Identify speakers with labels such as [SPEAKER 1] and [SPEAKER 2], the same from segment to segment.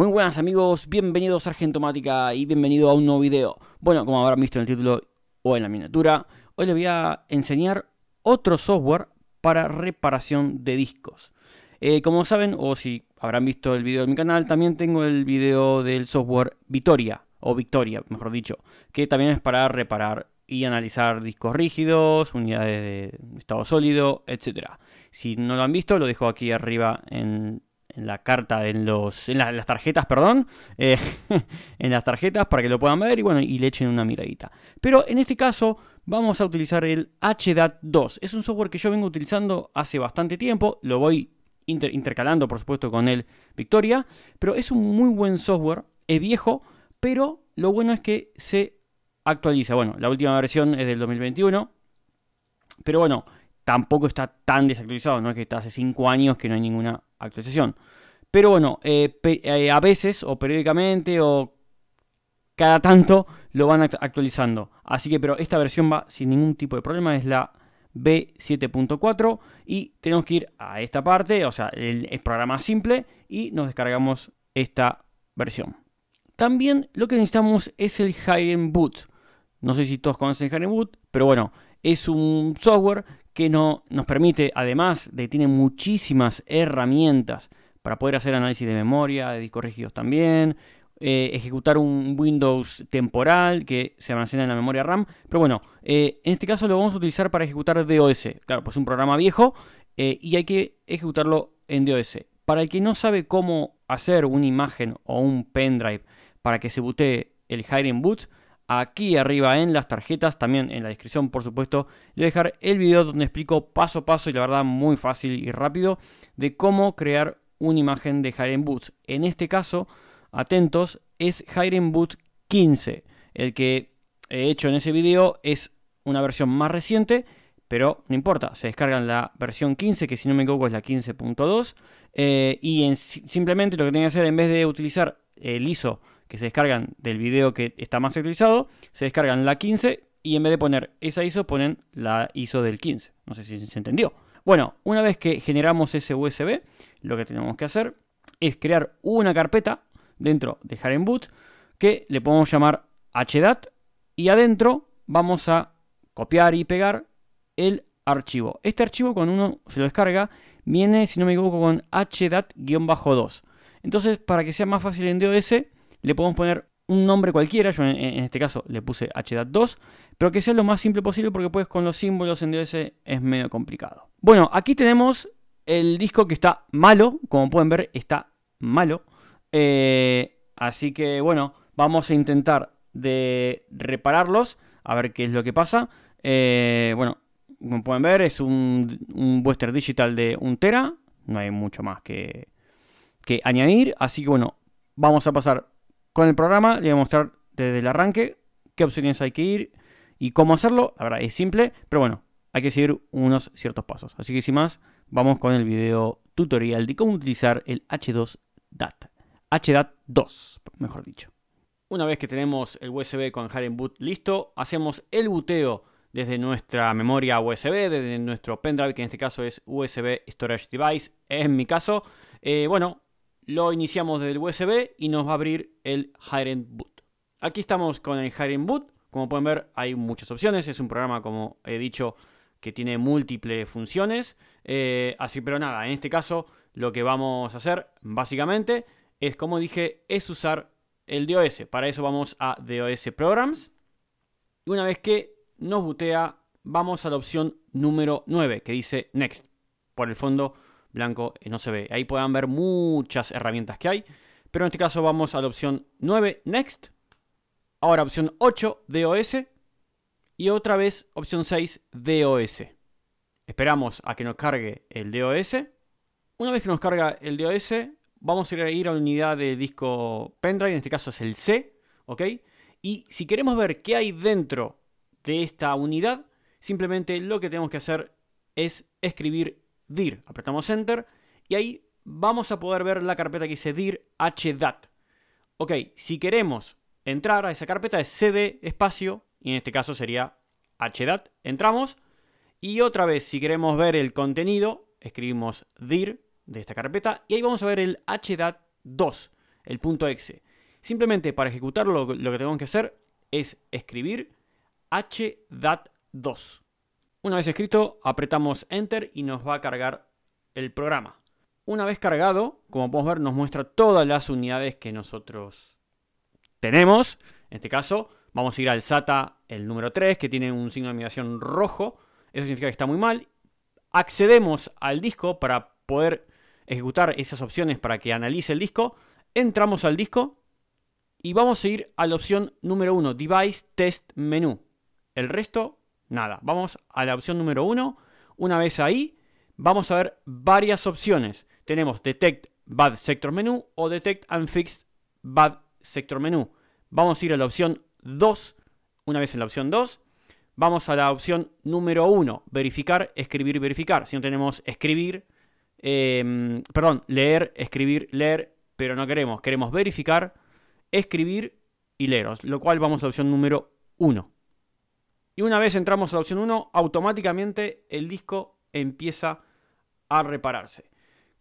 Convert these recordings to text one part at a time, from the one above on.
[SPEAKER 1] Muy buenas amigos, bienvenidos a Argentomática y bienvenido a un nuevo video. Bueno, como habrán visto en el título o en la miniatura, hoy les voy a enseñar otro software para reparación de discos. Eh, como saben, o si habrán visto el video de mi canal, también tengo el video del software Victoria o Victoria, mejor dicho, que también es para reparar y analizar discos rígidos, unidades de estado sólido, etc. Si no lo han visto, lo dejo aquí arriba en la carta, en, los, en, las tarjetas, perdón, eh, en las tarjetas para que lo puedan ver y bueno, y le echen una miradita. Pero en este caso vamos a utilizar el HDAT 2. Es un software que yo vengo utilizando hace bastante tiempo, lo voy intercalando por supuesto con el Victoria, pero es un muy buen software, es viejo, pero lo bueno es que se actualiza. Bueno, la última versión es del 2021, pero bueno, tampoco está tan desactualizado, no es que está hace 5 años que no hay ninguna actualización. Pero bueno, eh, eh, a veces o periódicamente o cada tanto lo van actualizando. Así que, pero esta versión va sin ningún tipo de problema, es la B7.4 y tenemos que ir a esta parte, o sea, el, programa simple y nos descargamos esta versión. También lo que necesitamos es el en Boot. No sé si todos conocen Hidden Boot, pero bueno, es un software que no, nos permite, además de tiene muchísimas herramientas para poder hacer análisis de memoria, de discos rígidos también, eh, ejecutar un Windows temporal que se almacena en la memoria RAM. Pero bueno, eh, en este caso lo vamos a utilizar para ejecutar DOS. Claro, pues es un programa viejo eh, y hay que ejecutarlo en DOS. Para el que no sabe cómo hacer una imagen o un pendrive para que se botee el Hiring Boot, aquí arriba en las tarjetas, también en la descripción por supuesto, voy a dejar el video donde explico paso a paso y la verdad muy fácil y rápido de cómo crear una imagen de Hiren Boots. En este caso, atentos, es Hiren Boots 15. El que he hecho en ese video es una versión más reciente, pero no importa, se descargan la versión 15, que si no me equivoco es la 15.2, eh, y simplemente lo que tengo que hacer en vez de utilizar el ISO que se descargan del video que está más actualizado, se descargan la 15 y en vez de poner esa ISO ponen la ISO del 15. No sé si se entendió. Bueno, una vez que generamos ese USB, lo que tenemos que hacer es crear una carpeta dentro de Haren Boot que le podemos llamar HDAT y adentro vamos a copiar y pegar el archivo. Este archivo cuando uno se lo descarga viene, si no me equivoco, con HDAT-2. Entonces, para que sea más fácil en DOS, le podemos poner un nombre cualquiera, yo en, este caso le puse HDAT2, pero que sea lo más simple posible porque pues con los símbolos en DOS es medio complicado. Bueno, aquí tenemos el disco que está malo, como pueden ver está malo, eh, así que bueno, vamos a intentar de repararlos, a ver qué es lo que pasa. Eh, bueno, como pueden ver es un, un Digital de 1 Tera, no hay mucho más que, que añadir, así que bueno, vamos a pasar con el programa le voy a mostrar desde el arranque qué opciones hay que ir y cómo hacerlo. La verdad es simple, pero bueno, hay que seguir unos ciertos pasos. Así que sin más, vamos con el video tutorial de cómo utilizar el H2DAT. HDAT 2, mejor dicho. Una vez que tenemos el USB con Haren Boot listo, hacemos el buteo desde nuestra memoria USB, desde nuestro pendrive, que en este caso es USB Storage Device, en mi caso. Eh, bueno, lo iniciamos desde el USB y nos va a abrir el Hiring Boot. Aquí estamos con el Hiring Boot. Como pueden ver, hay muchas opciones. Es un programa, como he dicho, que tiene múltiples funciones. Eh, así, pero nada, en este caso, lo que vamos a hacer, básicamente, es, como dije, es usar el DOS. Para eso vamos a DOS Programs. Y una vez que nos butea, vamos a la opción número 9, que dice Next. Por el fondo, blanco eh, no se ve. Ahí pueden ver muchas herramientas que hay. Pero en este caso vamos a la opción 9, Next. Ahora opción 8, DOS. Y otra vez opción 6, DOS. Esperamos a que nos cargue el DOS. Una vez que nos carga el DOS, vamos a ir a la unidad de disco pendrive, en este caso es el C, ¿ok? Y si queremos ver qué hay dentro de esta unidad, simplemente lo que tenemos que hacer es escribir dir, apretamos enter y ahí vamos a poder ver la carpeta que dice dir hdat. Ok, si queremos entrar a esa carpeta es cd espacio y en este caso sería hdat, entramos y otra vez si queremos ver el contenido escribimos dir de esta carpeta y ahí vamos a ver el hdat 2, el punto .exe. Simplemente para ejecutarlo lo que tenemos que hacer es escribir hdat2. Una vez escrito, apretamos Enter y nos va a cargar el programa. Una vez cargado, como podemos ver, nos muestra todas las unidades que nosotros tenemos. En este caso, vamos a ir al SATA, el número 3, que tiene un signo de migración rojo. Eso significa que está muy mal. Accedemos al disco para poder ejecutar esas opciones para que analice el disco. Entramos al disco y vamos a ir a la opción número 1, Device Test Menu. El resto Nada, vamos a la opción número 1. Una vez ahí, vamos a ver varias opciones. Tenemos Detect Bad Sector Menu o Detect and Fix Bad Sector Menu. Vamos a ir a la opción 2. Una vez en la opción 2, vamos a la opción número 1. Verificar, escribir, verificar. Si no tenemos escribir, em, perdón, leer, escribir, leer, pero no queremos. Queremos verificar, escribir y leeros, lo cual vamos a la opción número 1. Y una vez entramos a la opción 1, automáticamente el disco empieza a repararse.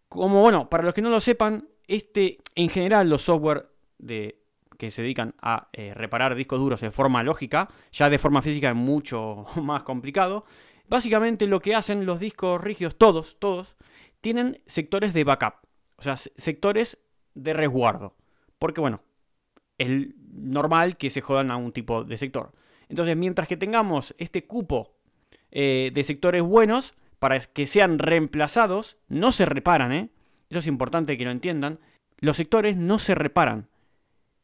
[SPEAKER 1] Como bueno, para los que no lo sepan, este, en general los software de, que se dedican a eh, reparar discos duros de forma lógica, ya de forma física es mucho más complicado, básicamente lo que hacen los discos rígidos, todos, todos, tienen sectores de backup, o sea, sectores de resguardo. Porque bueno, es normal que se jodan a un tipo de sector. Entonces, mientras que tengamos este cupo eh, de sectores buenos, para que sean reemplazados, no se reparan, ¿eh? Eso es importante que lo entiendan. Los sectores no se reparan,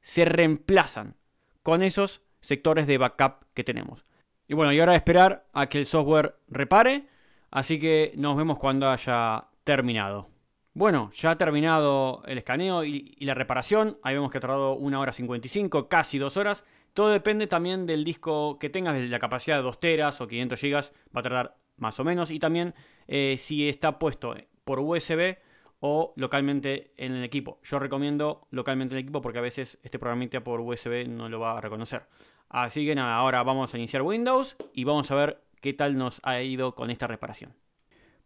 [SPEAKER 1] se reemplazan con esos sectores de backup que tenemos. Y bueno, y ahora esperar a que el software repare, así que nos vemos cuando haya terminado. Bueno, ya ha terminado el escaneo y, la reparación. Ahí vemos que ha tardado una hora 55, casi dos horas. Todo depende también del disco que tengas, de la capacidad de 2 teras o 500 gigas, va a tardar más o menos. Y también eh, si está puesto por USB o localmente en el equipo. Yo recomiendo localmente en el equipo porque a veces este programita por USB no lo va a reconocer. Así que nada, ahora vamos a iniciar Windows y vamos a ver qué tal nos ha ido con esta reparación.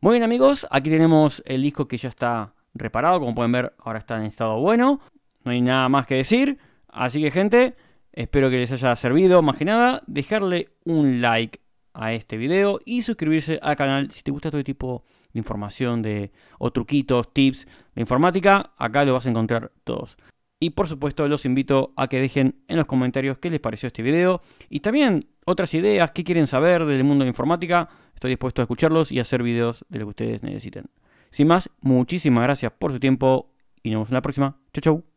[SPEAKER 1] Muy bien amigos, aquí tenemos el disco que ya está reparado, como pueden ver ahora está en estado bueno, no hay nada más que decir, así que gente, espero que les haya servido, más que nada, dejarle un like a este video y suscribirse al canal si te gusta todo tipo de información de, o truquitos, tips de informática, acá lo vas a encontrar todos. Y por supuesto los invito a que dejen en los comentarios qué les pareció este video y también otras ideas, que quieren saber del mundo de la informática. Estoy dispuesto a escucharlos y hacer videos de lo que ustedes necesiten. Sin más, muchísimas gracias por su tiempo y nos vemos en la próxima. Chau chau.